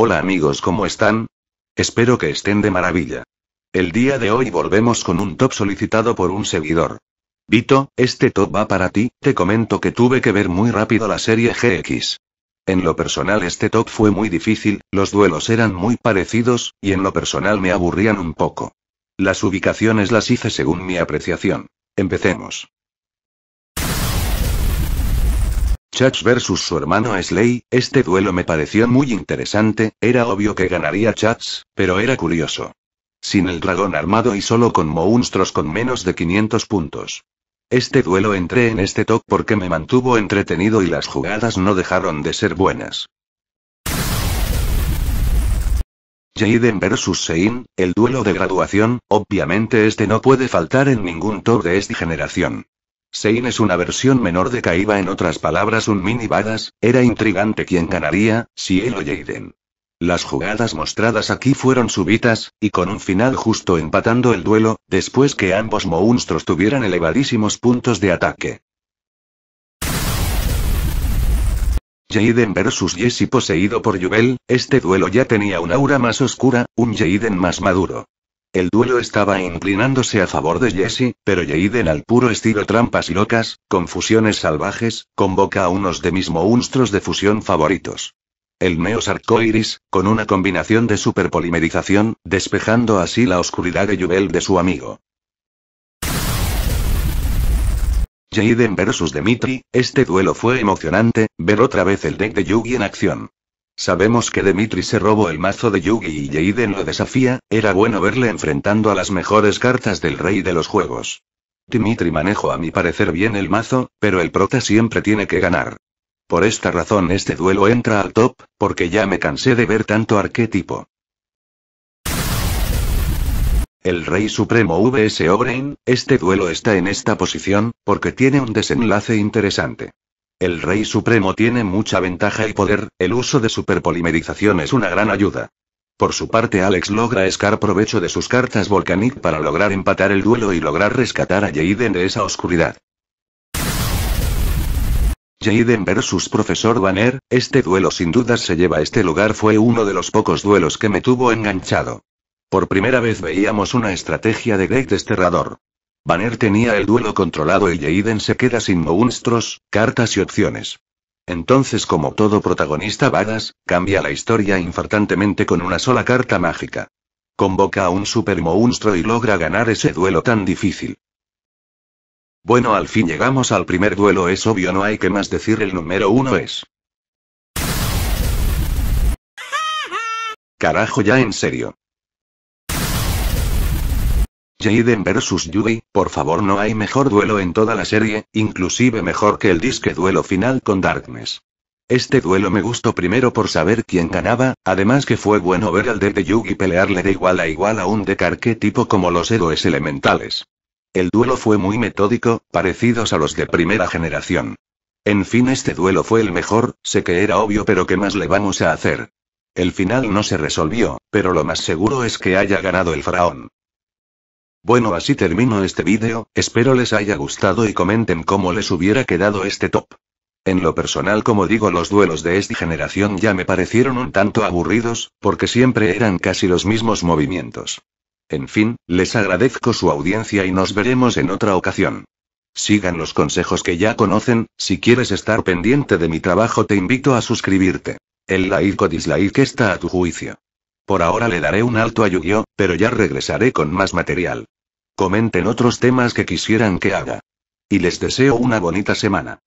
Hola amigos, ¿cómo están? Espero que estén de maravilla. El día de hoy volvemos con un top solicitado por un seguidor. Vito, este top va para ti, te comento que tuve que ver muy rápido la serie GX. En lo personal este top fue muy difícil, los duelos eran muy parecidos, y en lo personal me aburrían un poco. Las ubicaciones las hice según mi apreciación. Empecemos. Chats versus su hermano Slay, este duelo me pareció muy interesante, era obvio que ganaría Chats, pero era curioso. Sin el dragón armado y solo con monstruos con menos de 500 puntos. Este duelo entré en este top porque me mantuvo entretenido y las jugadas no dejaron de ser buenas. Jaden vs Sein, el duelo de graduación, obviamente este no puede faltar en ningún top de esta generación. Sein es una versión menor de Kaiba, en otras palabras, un mini badass. Era intrigante quien ganaría, si él o Jaden. Las jugadas mostradas aquí fueron súbitas, y con un final justo empatando el duelo, después que ambos monstruos tuvieran elevadísimos puntos de ataque. Jaden versus Jesse poseído por Jubel, este duelo ya tenía un aura más oscura, un Jaden más maduro. El duelo estaba inclinándose a favor de Jesse, pero Jaden al puro estilo trampas y locas, con fusiones salvajes, convoca a unos de mis monstruos de fusión favoritos. El Neo Sarcoiris, con una combinación de superpolimerización, despejando así la oscuridad de Jubel de su amigo. Jaden versus Dimitri, este duelo fue emocionante, ver otra vez el deck de Yugi en acción. Sabemos que Dimitri se robó el mazo de Yugi y Jaden lo desafía, era bueno verle enfrentando a las mejores cartas del rey de los juegos. Dimitri manejo a mi parecer bien el mazo, pero el prota siempre tiene que ganar. Por esta razón este duelo entra al top, porque ya me cansé de ver tanto arquetipo. El Rey Supremo vs. Obrain, este duelo está en esta posición, porque tiene un desenlace interesante. El Rey Supremo tiene mucha ventaja y poder, el uso de superpolimerización es una gran ayuda. Por su parte, Alex logra escar provecho de sus cartas Volcanic para lograr empatar el duelo y lograr rescatar a Jaiden de esa oscuridad. Jaden versus Profesor Banner, este duelo sin dudas se lleva a este lugar fue uno de los pocos duelos que me tuvo enganchado. Por primera vez veíamos una estrategia de Greg desterrador. Banner tenía el duelo controlado y Jaden se queda sin monstruos, cartas y opciones. Entonces, como todo protagonista vagas, cambia la historia infartantemente con una sola carta mágica. Convoca a un super monstruo y logra ganar ese duelo tan difícil. Bueno, al fin llegamos al primer duelo, es obvio, no hay que más decir, el número uno es. Carajo, ya en serio. Jaden vs Yugi, por favor no hay mejor duelo en toda la serie, inclusive mejor que el disque duelo final con Darkness. Este duelo me gustó primero por saber quién ganaba, además que fue bueno ver al de Yugi pelearle de igual a igual a un decarque tipo como los héroes elementales. El duelo fue muy metódico, parecidos a los de primera generación. En fin, este duelo fue el mejor, sé que era obvio, pero ¿qué más le vamos a hacer? El final no se resolvió, pero lo más seguro es que haya ganado el fraón. Bueno así termino este vídeo, espero les haya gustado y comenten cómo les hubiera quedado este top. En lo personal como digo los duelos de esta generación ya me parecieron un tanto aburridos, porque siempre eran casi los mismos movimientos. En fin, les agradezco su audiencia y nos veremos en otra ocasión. Sigan los consejos que ya conocen, si quieres estar pendiente de mi trabajo te invito a suscribirte. El like o dislike está a tu juicio. Por ahora le daré un alto a Yu-Gi-Oh, pero ya regresaré con más material. Comenten otros temas que quisieran que haga. Y les deseo una bonita semana.